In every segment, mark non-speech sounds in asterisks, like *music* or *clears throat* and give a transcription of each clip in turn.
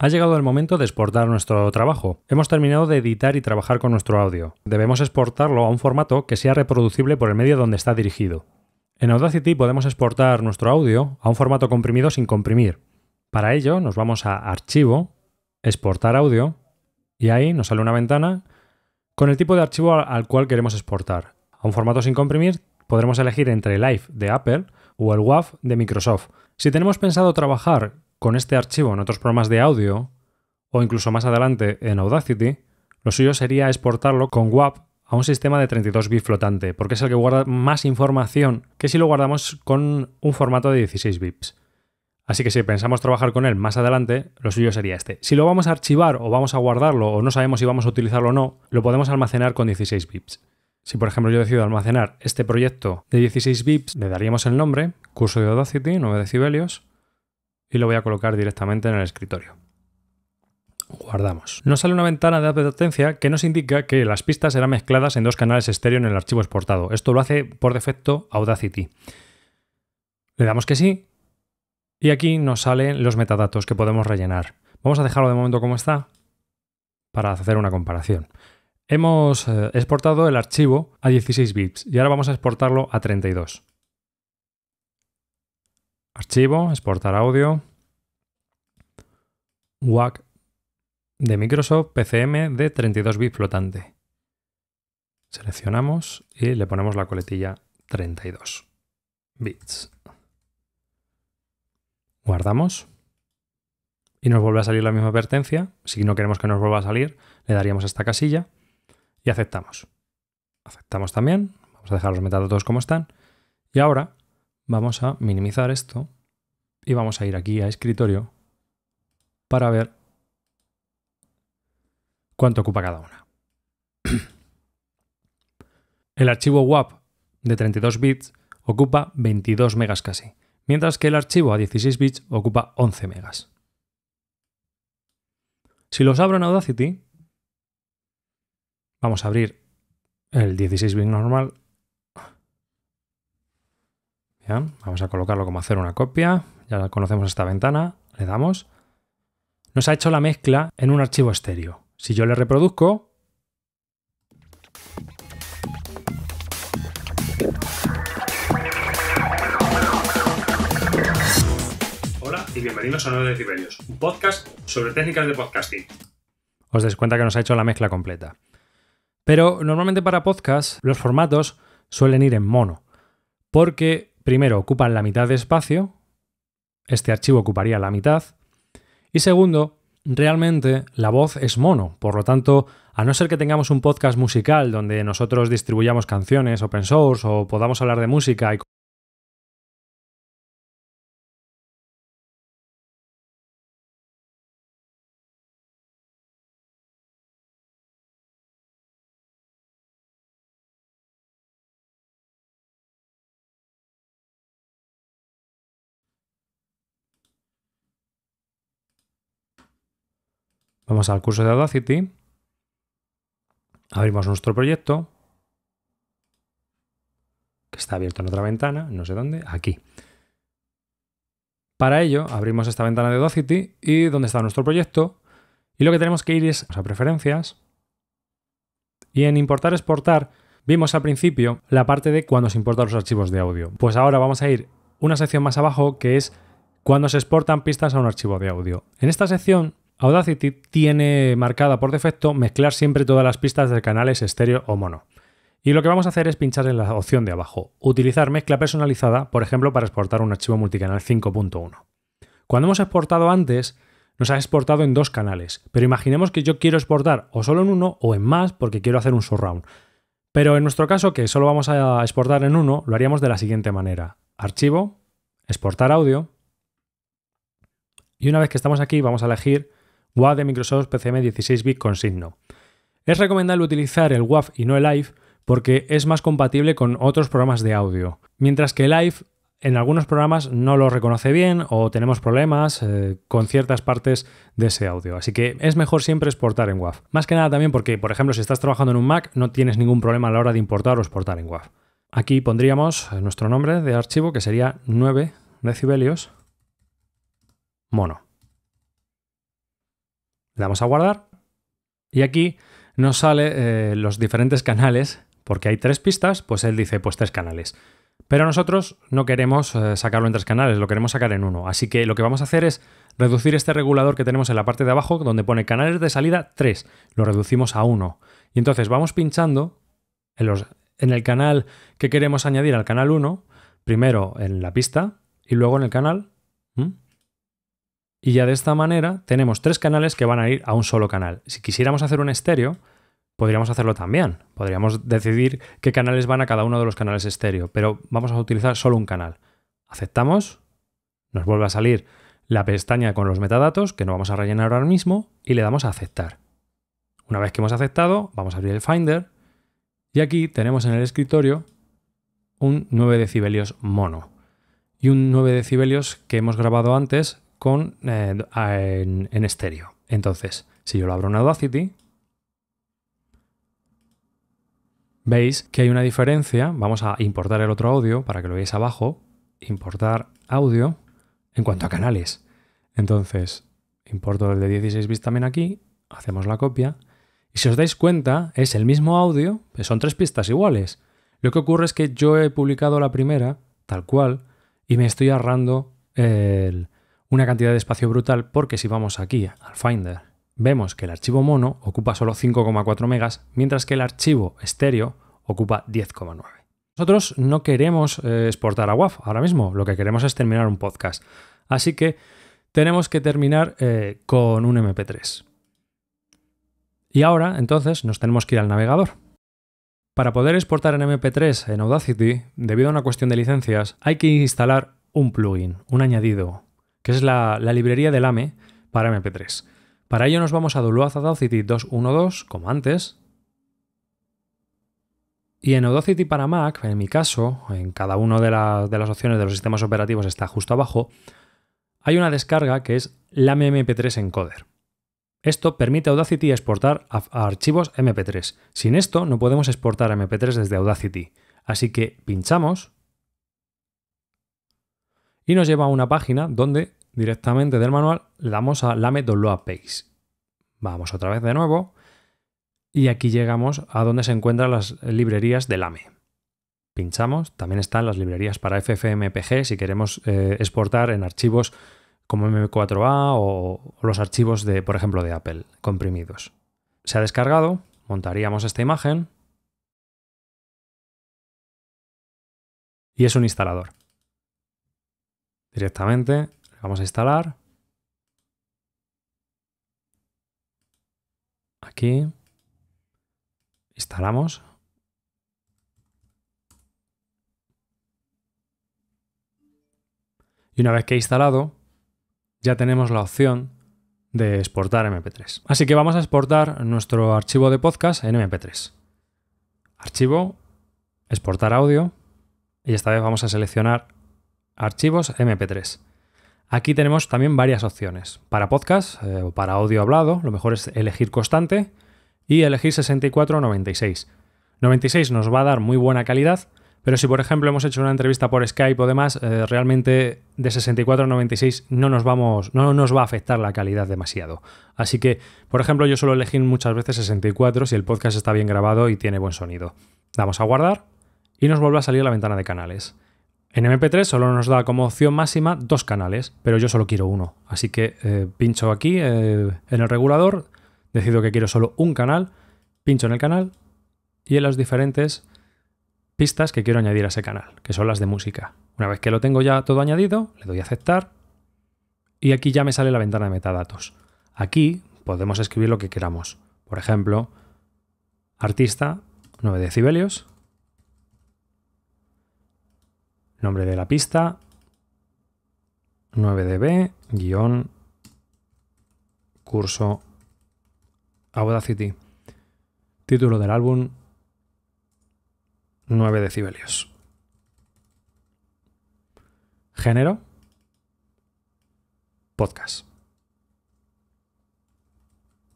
Ha llegado el momento de exportar nuestro trabajo. Hemos terminado de editar y trabajar con nuestro audio. Debemos exportarlo a un formato que sea reproducible por el medio donde está dirigido. En Audacity podemos exportar nuestro audio a un formato comprimido sin comprimir. Para ello nos vamos a Archivo, Exportar audio, y ahí nos sale una ventana con el tipo de archivo al cual queremos exportar. A un formato sin comprimir podremos elegir entre el Live de Apple o el WAV de Microsoft. Si tenemos pensado trabajar con este archivo en otros programas de audio, o incluso más adelante en Audacity, lo suyo sería exportarlo con WAP a un sistema de 32 bits flotante, porque es el que guarda más información que si lo guardamos con un formato de 16 bits. Así que si pensamos trabajar con él más adelante, lo suyo sería este. Si lo vamos a archivar o vamos a guardarlo o no sabemos si vamos a utilizarlo o no, lo podemos almacenar con 16 bits. Si por ejemplo yo decido almacenar este proyecto de 16 bits, le daríamos el nombre, curso de Audacity, 9 decibelios, y lo voy a colocar directamente en el escritorio. Guardamos. Nos sale una ventana de advertencia que nos indica que las pistas serán mezcladas en dos canales estéreo en el archivo exportado. Esto lo hace por defecto Audacity. Le damos que sí y aquí nos salen los metadatos que podemos rellenar. Vamos a dejarlo de momento como está para hacer una comparación. Hemos eh, exportado el archivo a 16 bits y ahora vamos a exportarlo a 32 archivo, exportar audio, WAC de Microsoft PCM de 32 bits flotante. Seleccionamos y le ponemos la coletilla 32 bits. Guardamos. Y nos vuelve a salir la misma advertencia. Si no queremos que nos vuelva a salir, le daríamos a esta casilla y aceptamos. Aceptamos también. Vamos a dejar los metadatos como están. Y ahora Vamos a minimizar esto y vamos a ir aquí a escritorio para ver cuánto ocupa cada una. *clears throat* El archivo WAP de 32 bits ocupa 22 megas casi, mientras que el archivo a 16 bits ocupa 11 megas. Si los abro en Audacity, vamos a abrir el 16 bit normal Vamos a colocarlo como hacer una copia. Ya conocemos esta ventana. Le damos. Nos ha hecho la mezcla en un archivo estéreo. Si yo le reproduzco... Hola y bienvenidos a 9 decibelios, un podcast sobre técnicas de podcasting. Os des cuenta que nos ha hecho la mezcla completa. Pero normalmente para podcast los formatos suelen ir en mono, porque primero, ocupan la mitad de espacio, este archivo ocuparía la mitad, y segundo, realmente la voz es mono, por lo tanto, a no ser que tengamos un podcast musical donde nosotros distribuyamos canciones open source o podamos hablar de música y Vamos al curso de Audacity. Abrimos nuestro proyecto, que está abierto en otra ventana, no sé dónde, aquí. Para ello, abrimos esta ventana de Audacity y donde está nuestro proyecto. Y lo que tenemos que ir es a preferencias. Y en importar-exportar vimos al principio la parte de cuando se importan los archivos de audio. Pues ahora vamos a ir una sección más abajo que es cuando se exportan pistas a un archivo de audio. En esta sección Audacity tiene marcada por defecto mezclar siempre todas las pistas de canales estéreo o mono. Y lo que vamos a hacer es pinchar en la opción de abajo, utilizar mezcla personalizada, por ejemplo, para exportar un archivo multicanal 5.1. Cuando hemos exportado antes, nos ha exportado en dos canales, pero imaginemos que yo quiero exportar o solo en uno o en más porque quiero hacer un surround. Pero en nuestro caso, que solo vamos a exportar en uno, lo haríamos de la siguiente manera. Archivo, exportar audio. Y una vez que estamos aquí, vamos a elegir WAV de Microsoft PCM 16-bit con signo. Es recomendable utilizar el WAV y no el Live porque es más compatible con otros programas de audio, mientras que el Live en algunos programas no lo reconoce bien o tenemos problemas eh, con ciertas partes de ese audio. Así que es mejor siempre exportar en WAV. Más que nada también porque, por ejemplo, si estás trabajando en un Mac no tienes ningún problema a la hora de importar o exportar en WAV. Aquí pondríamos eh, nuestro nombre de archivo que sería 9 decibelios mono. Le damos a guardar y aquí nos sale eh, los diferentes canales, porque hay tres pistas, pues él dice pues tres canales. Pero nosotros no queremos eh, sacarlo en tres canales, lo queremos sacar en uno. Así que lo que vamos a hacer es reducir este regulador que tenemos en la parte de abajo, donde pone canales de salida 3, lo reducimos a 1. Y entonces vamos pinchando en, los, en el canal que queremos añadir al canal 1, primero en la pista y luego en el canal. Y ya de esta manera tenemos tres canales que van a ir a un solo canal. Si quisiéramos hacer un estéreo, podríamos hacerlo también. Podríamos decidir qué canales van a cada uno de los canales estéreo, pero vamos a utilizar solo un canal. Aceptamos, nos vuelve a salir la pestaña con los metadatos, que no vamos a rellenar ahora mismo, y le damos a aceptar. Una vez que hemos aceptado, vamos a abrir el Finder, y aquí tenemos en el escritorio un 9 decibelios mono y un 9 decibelios que hemos grabado antes con, eh, en, estéreo. Entonces, si yo lo abro en Audacity, veis que hay una diferencia. Vamos a importar el otro audio para que lo veáis abajo. Importar audio en cuanto a canales. Entonces, importo el de 16 bits también aquí, hacemos la copia. Y si os dais cuenta, es el mismo audio, son tres pistas iguales. Lo que ocurre es que yo he publicado la primera, tal cual, y me estoy ahorrando el, una cantidad de espacio brutal porque si vamos aquí al Finder, vemos que el archivo mono ocupa solo 5,4 megas, mientras que el archivo estéreo ocupa 10,9. Nosotros no queremos eh, exportar a WAF ahora mismo, lo que queremos es terminar un podcast. Así que tenemos que terminar eh, con un MP3. Y ahora, entonces, nos tenemos que ir al navegador. Para poder exportar en MP3 en Audacity, debido a una cuestión de licencias, hay que instalar un plugin, un añadido, que es la, librería del LAME para MP3. Para ello nos vamos a dos Audacity 2.1.2, como antes. Y en Audacity para Mac, en mi caso, en cada una de, las opciones de los sistemas operativos está justo abajo, hay una descarga que es LAME MP3 Encoder. Esto permite a Audacity exportar archivos MP3. Sin esto no podemos exportar MP3 desde Audacity. Así que pinchamos y nos lleva a una página donde directamente del manual, le damos a Lame Download Page. Vamos otra vez de nuevo y aquí llegamos a donde se encuentran las librerías de Lame. Pinchamos, también están las librerías para FFMPG si queremos eh, exportar en archivos como M4A o, o los archivos de, por ejemplo, de Apple comprimidos. Se ha descargado, montaríamos esta imagen y es un instalador. Directamente vamos a instalar. Aquí. Instalamos. Y una vez que he instalado, ya tenemos la opción de exportar MP3. Así que vamos a exportar nuestro archivo de podcast en MP3. Archivo, exportar audio. Y esta vez vamos a seleccionar archivos MP3. Aquí tenemos también varias opciones. Para podcast eh, o para audio hablado, lo mejor es elegir constante y elegir 64 o 96. 96 nos va a dar muy buena calidad, pero si por ejemplo hemos hecho una entrevista por Skype o demás, eh, realmente de 64 a 96 no nos, no nos va a afectar la calidad demasiado. Así que, por ejemplo, yo suelo elegir muchas veces 64 si el podcast está bien grabado y tiene buen sonido. Damos a guardar y nos vuelve a salir la ventana de canales. En MP3 solo nos da como opción máxima dos canales, pero yo solo quiero uno. Así que eh, pincho aquí eh, en el regulador, decido que quiero solo un canal, pincho en el canal y en las diferentes pistas que quiero añadir a ese canal, que son las de música. Una vez que lo tengo ya todo añadido, le doy a aceptar y aquí ya me sale la ventana de metadatos. Aquí podemos escribir lo que queramos. Por ejemplo, artista 9 decibelios Nombre de la pista, 9db, guión, curso Audacity. Título del álbum, 9 decibelios. Género, podcast.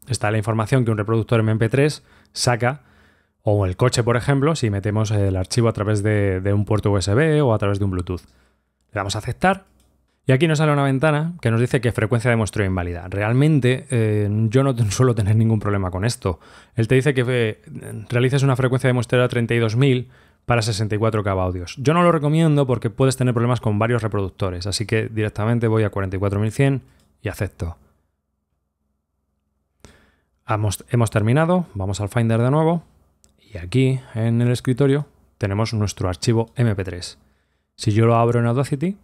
Esta es la información que un reproductor MP3 saca o el coche, por ejemplo, si metemos el archivo a través de, un puerto USB o a través de un Bluetooth. Le damos a aceptar y aquí nos sale una ventana que nos dice que frecuencia de muestreo inválida. Realmente eh, yo no *laughs* suelo tener ningún problema con esto. Él te dice que eh, realices una frecuencia de muestreo a 32.000 para 64 kb audios. Yo no lo recomiendo porque puedes tener problemas con varios reproductores, así que directamente voy a 44.100 y acepto. hemos terminado, vamos al Finder de nuevo. Y aquí, en el escritorio, tenemos nuestro archivo MP3. Si yo lo abro en Audacity,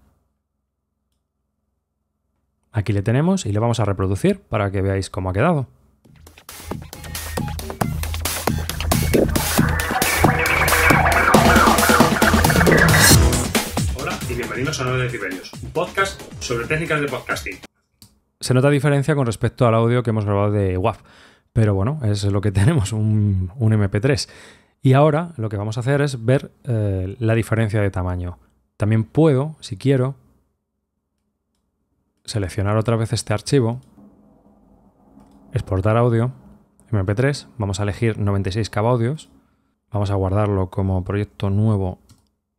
aquí le tenemos y le vamos a reproducir para que veáis cómo ha quedado. Hola y bienvenidos a 9 decibelios, un podcast sobre técnicas de podcasting. Se nota diferencia con respecto al audio que hemos grabado de WAF pero bueno, es lo que *laughs* tenemos, un, MP3. Y ahora lo que vamos a hacer es ver eh, la diferencia de tamaño. También puedo, si quiero, seleccionar otra vez este archivo, exportar audio, MP3, vamos a elegir 96K audios, vamos a guardarlo como proyecto nuevo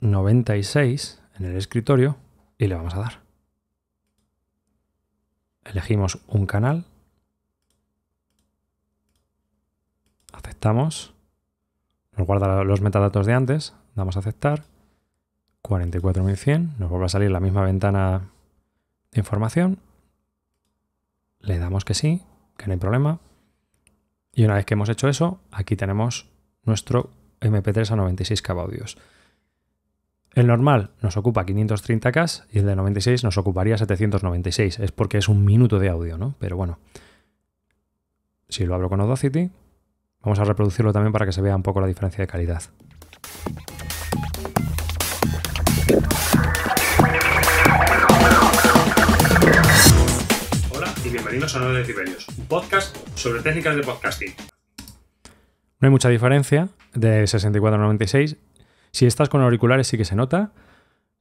96 en el escritorio y le vamos a dar. Elegimos un canal aceptamos, nos guarda los metadatos de antes, damos a aceptar, 44100, nos vuelve a salir la misma ventana de información, le damos que sí, que no hay problema, y una vez que hemos hecho eso, aquí tenemos nuestro MP3 a 96 KB audios. El normal nos ocupa 530K y el de 96 nos ocuparía 796. Es porque es un minuto de audio, ¿no? Pero bueno, si lo abro con Audacity, Vamos a reproducirlo también para que se vea un poco la diferencia de calidad. Hola y bienvenidos a Nuevos Decibelios, un podcast sobre técnicas de podcasting. No hay mucha diferencia de 64 a 96. Si estás con auriculares sí que se nota,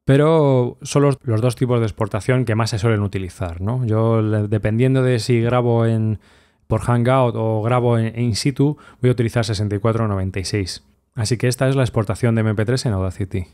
pero son los, dos tipos de exportación que más se suelen utilizar. Yo, dependiendo de si grabo en por Hangout o grabo in situ, voy a utilizar 6496. Así que esta es la exportación de MP3 en Audacity.